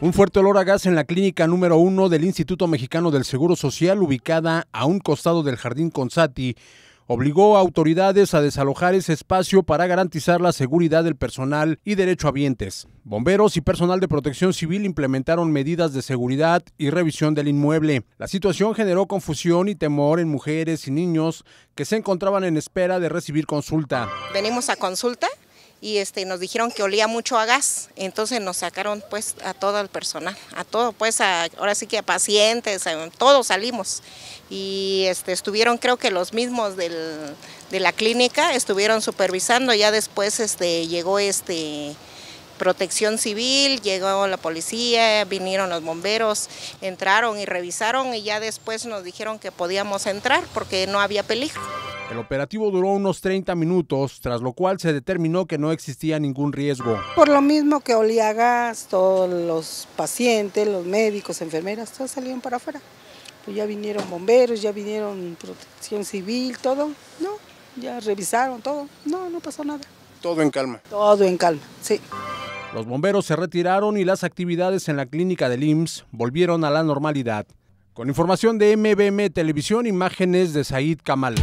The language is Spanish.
Un fuerte olor a gas en la clínica número uno del Instituto Mexicano del Seguro Social, ubicada a un costado del Jardín Consati, obligó a autoridades a desalojar ese espacio para garantizar la seguridad del personal y derecho vientes. Bomberos y personal de protección civil implementaron medidas de seguridad y revisión del inmueble. La situación generó confusión y temor en mujeres y niños que se encontraban en espera de recibir consulta. Venimos a consulta y este, nos dijeron que olía mucho a gas, entonces nos sacaron pues a todo el personal, a todo pues ahora sí que a pacientes, todos salimos y este, estuvieron creo que los mismos de la clínica, estuvieron supervisando, ya después este, llegó este... Protección Civil, llegó la policía, vinieron los bomberos, entraron y revisaron y ya después nos dijeron que podíamos entrar porque no había peligro. El operativo duró unos 30 minutos, tras lo cual se determinó que no existía ningún riesgo. Por lo mismo que olía gas, todos los pacientes, los médicos, enfermeras, todos salieron para afuera. Pues ya vinieron bomberos, ya vinieron protección civil, todo, ¿no? Ya revisaron todo, no, no pasó nada. Todo en calma. Todo en calma, sí. Los bomberos se retiraron y las actividades en la clínica del IMSS volvieron a la normalidad. Con información de MBM Televisión, imágenes de Said Kamal.